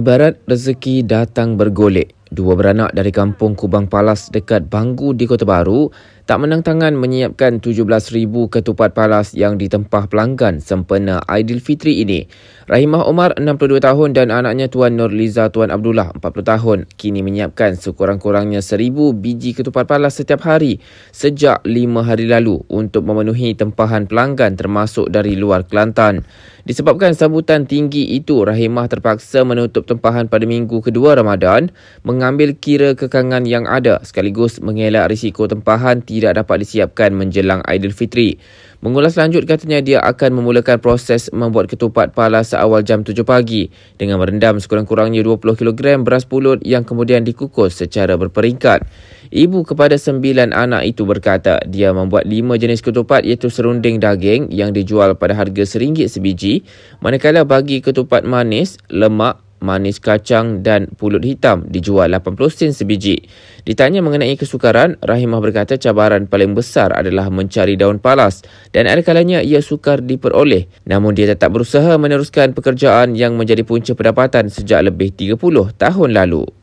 Ibarat rezeki datang bergolek, dua beranak dari kampung Kubang Palas dekat Banggu di Kota Baru tak menang tangan menyiapkan 17,000 ketupat palas yang ditempah pelanggan sempena Aidilfitri ini. Rahimah Omar, 62 tahun dan anaknya Tuan Nur Tuan Abdullah, 40 tahun, kini menyiapkan sekurang-kurangnya 1,000 biji ketupat palas setiap hari sejak 5 hari lalu untuk memenuhi tempahan pelanggan termasuk dari luar Kelantan. Disebabkan sambutan tinggi itu, Rahimah terpaksa menutup tempahan pada minggu kedua Ramadan mengambil kira kekangan yang ada sekaligus mengelak risiko tempahan tidak dapat disiapkan menjelang Aidilfitri. Mengulas lanjut katanya dia akan memulakan proses membuat ketupat pala seawal jam 7 pagi dengan merendam sekurang-kurangnya 20 kg beras pulut yang kemudian dikukus secara berperingkat. Ibu kepada sembilan anak itu berkata dia membuat lima jenis ketupat iaitu serunding daging yang dijual pada harga RM1 sebiji manakala bagi ketupat manis, lemak, manis kacang dan pulut hitam dijual 80 sen sebiji. Ditanya mengenai kesukaran, Rahimah berkata cabaran paling besar adalah mencari daun palas dan ada kalanya ia sukar diperoleh. Namun dia tetap berusaha meneruskan pekerjaan yang menjadi punca pendapatan sejak lebih 30 tahun lalu.